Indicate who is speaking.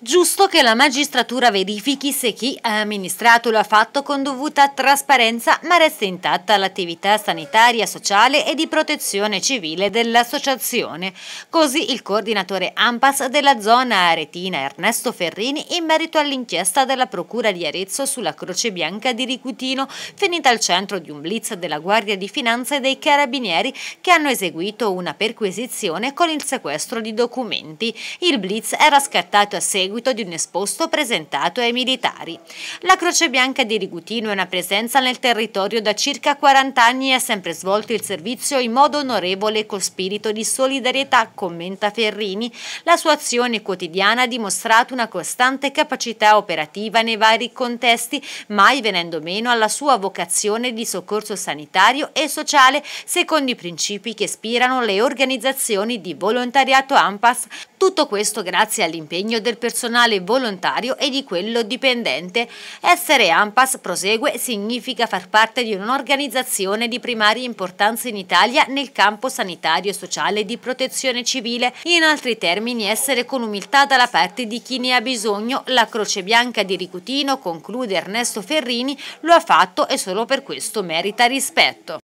Speaker 1: Giusto che la magistratura verifichi se chi ha amministrato lo ha fatto con dovuta trasparenza, ma resta intatta l'attività sanitaria, sociale e di protezione civile dell'associazione. Così il coordinatore AMPAS della zona aretina Ernesto Ferrini in merito all'inchiesta della Procura di Arezzo sulla Croce Bianca di Ricutino, finita al centro di un blitz della Guardia di Finanza e dei Carabinieri che hanno eseguito una perquisizione con il sequestro di documenti. Il blitz era scattato a seguito seguito di un esposto presentato ai militari. La Croce Bianca di Rigutino è una presenza nel territorio da circa 40 anni e ha sempre svolto il servizio in modo onorevole e con spirito di solidarietà, commenta Ferrini. La sua azione quotidiana ha dimostrato una costante capacità operativa nei vari contesti, mai venendo meno alla sua vocazione di soccorso sanitario e sociale, secondo i principi che ispirano le organizzazioni di volontariato AMPAS. Tutto questo grazie all'impegno del personale personale volontario e di quello dipendente. Essere ANPAS prosegue, significa far parte di un'organizzazione di primaria importanza in Italia nel campo sanitario, sociale e di protezione civile. In altri termini, essere con umiltà dalla parte di chi ne ha bisogno. La Croce Bianca di Ricutino, conclude Ernesto Ferrini, lo ha fatto e solo per questo merita rispetto.